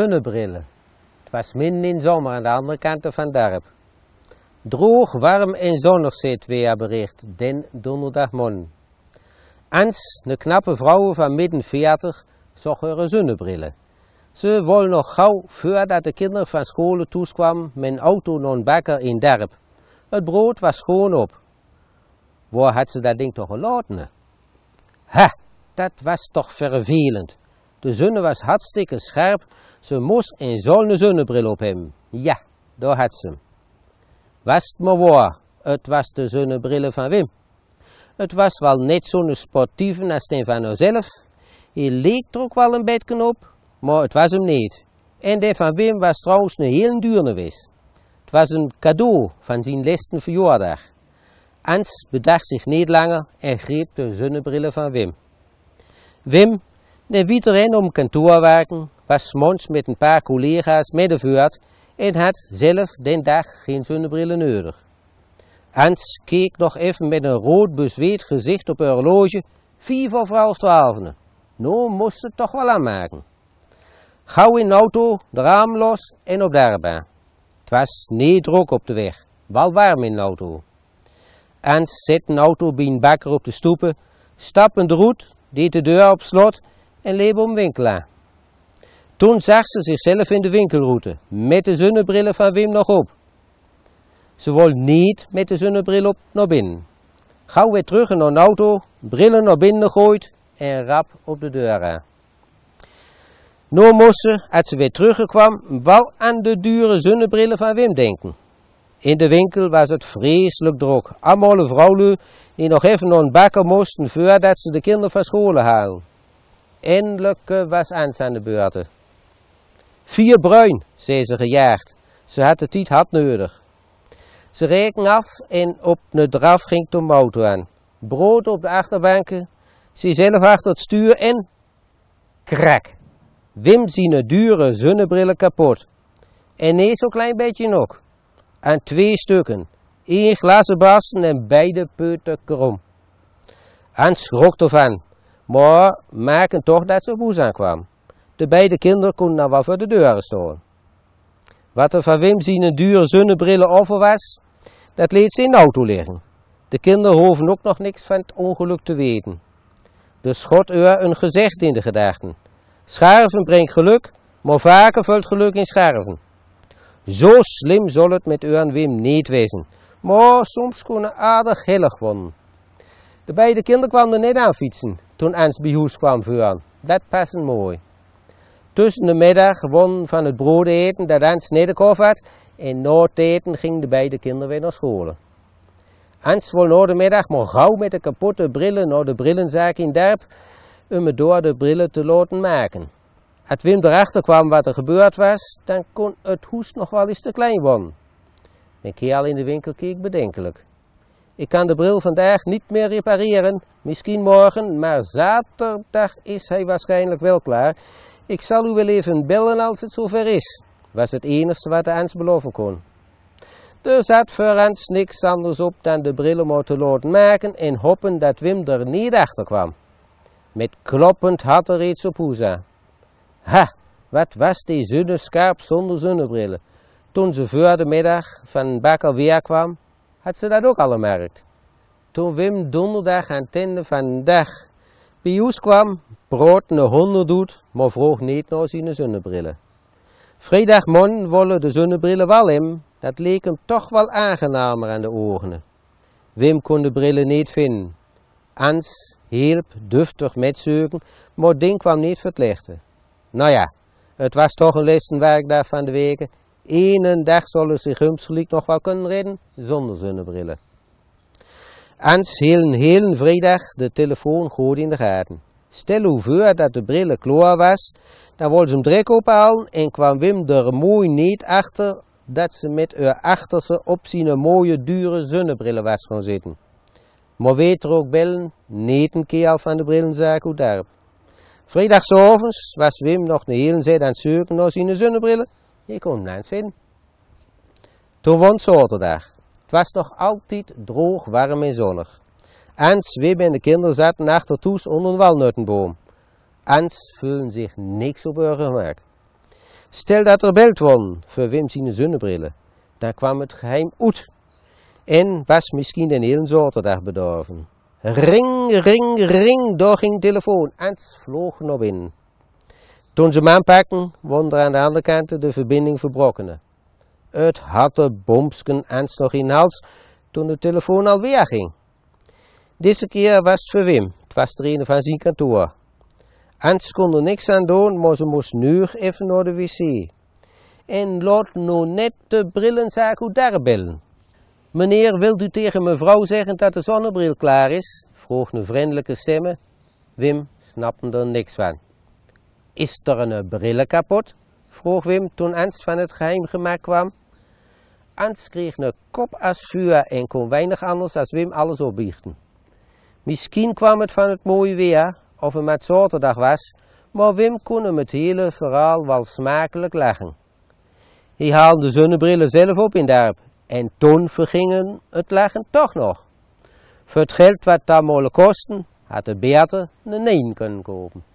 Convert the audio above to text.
zonnebrillen. Het was min in zomer aan de andere kant van het Droog, warm en zonnig, zit weer bericht, den donderdagmorgen. Ans, een knappe vrouw van midden 40, zocht haar zonnebrillen. Ze wilde nog gauw, voordat de kinderen van school toeskwam, mijn auto naar een bakker in Derp. Het brood was schoon op. Waar had ze dat ding toch gelaten? Ha, dat was toch vervelend. De zonne was hartstikke scherp. Ze moest een zonne zonnebril op hem. Ja, daar had ze Was het maar waar. Het was de zonnebrillen van Wim. Het was wel net zo'n sportieve als die van haarzelf. Hij leek er ook wel een beetje op, maar het was hem niet. En die van Wim was trouwens een heel duur Het was een cadeau van zijn laatste verjaardag. Hans bedacht zich niet langer en greep de zonnebrillen van Wim. Wim de Weiteren om kantoor werken, was Mons met een paar collega's met de in en had zelf den dag geen zonnebrillen nodig. Hans keek nog even met een rood bezweet gezicht op haar horloge, vier voor half twaalf. Nou moest het toch wel aanmaken. Gauw in de auto, de raam los en op de arbeid. Het was niet droog op de weg, wel warm in de auto. Hans zette een auto bij een bakker op de stoepen, in de roet, deed de deur op slot en Leboom Winkelaar. Toen zag ze zichzelf in de winkelroute, met de zonnebrillen van Wim nog op. Ze wilde niet met de zonnebril op naar binnen. Gauw weer terug in een auto, brillen naar binnen gegooid en rap op de deur aan. Nu moest ze, als ze weer terugkwam, wel aan de dure zonnebrillen van Wim denken. In de winkel was het vreselijk druk. Allemaal vrouwen die nog even naar een bakker moesten voordat ze de kinderen van school haalden. Eindelijk was aan de beurten. Vier bruin, zei ze gejaagd. Ze had het niet hard nodig. Ze reken af en op de draf ging de motor aan. Brood op de achterbanken, ze zelf achter het stuur en... Krak! Wim zien de dure zonnebrillen kapot. En nee, zo'n klein beetje nog. Aan twee stukken. Eén glazen basten en beide peuten krom. Hans schrok ervan maar merken toch dat ze op kwam De beide kinderen konden dan nou wel voor de deuren staan. Wat er van Wim zien een dure zonnebrillen over was, dat leed ze in de auto liggen. De kinderen hoeven ook nog niks van het ongeluk te weten. Dus schot u een gezegd in de gedachten. Scherven brengt geluk, maar vaker vult geluk in scherven. Zo slim zal het met u en Wim niet wezen, maar soms kunnen aardig hillig worden. De beide kinderen kwamen net aan fietsen toen Ernst Bihoes kwam aan. Dat passen mooi. Tussen de middag won van het brood eten dat Ernst nederkoop had en na eten gingen de beide kinderen weer naar school. Ernst wil na de middag maar gauw met de kapotte brillen naar de brillenzaak in Derp om me door de brillen te laten maken. Als Wim erachter kwam wat er gebeurd was, dan kon het hoes nog wel eens te klein worden. keer al in de winkel keek bedenkelijk. Ik kan de bril vandaag niet meer repareren, misschien morgen, maar zaterdag is hij waarschijnlijk wel klaar. Ik zal u wel even bellen als het zover is, was het enige wat Hans beloven kon. Er zat voor Hans niks anders op dan de bril maar te laten maken en hopen dat Wim er niet achter kwam. Met kloppend had er iets op Hoeza. Ha, wat was die scherp zonder zonnebrillen. Toen ze voor de middag van Bakker weer kwam, had ze dat ook al gemerkt. Toen Wim donderdag en tinde van de dag bij Joes kwam, brood een honderd doet, maar vroeg niet naar zijn zonnebrillen. Vrijdagmorgen wollen de zonnebrillen wel in, dat leek hem toch wel aangenamer aan de ogen. Wim kon de brillen niet vinden. Ans hielp duftig met zoeken, maar ding kwam niet verlichten. Nou ja, het was toch een daar van de weken een dag zullen zich humselijk nog wel kunnen redden zonder zonnebrillen. Ans heel hele vrijdag de telefoon goed in de gaten. Stel hoe voor dat de brille klaar was, dan wilden ze hem direct ophalen en kwam Wim er mooi niet achter dat ze met haar achterste op een mooie dure zonnebrillen was gaan zitten. Maar weet er ook bellen, niet een keer van de brillenzaak hoe daarop. Vrijdagavond was Wim nog een hele tijd aan het zoeken naar zijn zonnebrillen je kon naast vinden. Toen was zaterdag. Het was nog altijd droog, warm en zonnig. Ens, Wim en de kinderen zaten achter Toes onder een walnuttenboom. Ens voelen zich niks op hun Stel dat er beeld won voor Wim zijn zonnebrillen. Dan kwam het geheim uit. En was misschien de hele zaterdag bedorven. Ring, ring, ring, door ging telefoon. Ens vloog nog in. Toen ze hem aanpakten, won er aan de andere kant de verbinding verbroken. Het had de bomsken nog in hals toen de telefoon al weer ging. Deze keer was het voor Wim, het was er een van zijn kantoor. Ans kon er niks aan doen, maar ze moest nu even naar de wc. En Lord nou net de brillenzaak hoe daar bellen. Meneer, wilt u tegen mevrouw zeggen dat de zonnebril klaar is? vroeg een vriendelijke stem. Wim snapte er niks van. Is er een eh, brille kapot? vroeg Wim toen Ernst van het geheim gemaakt kwam. Ernst kreeg een kop als vuur en kon weinig anders als Wim alles opbiechten. Misschien kwam het van het mooie weer, of het met zaterdag was, maar Wim kon hem het hele verhaal wel smakelijk lachen. Hij haalde de zonnebrillen zelf op in Darp en toen vergingen het lachen toch nog. Voor het geld wat dat molen kosten, had de Beerte een neen kunnen kopen.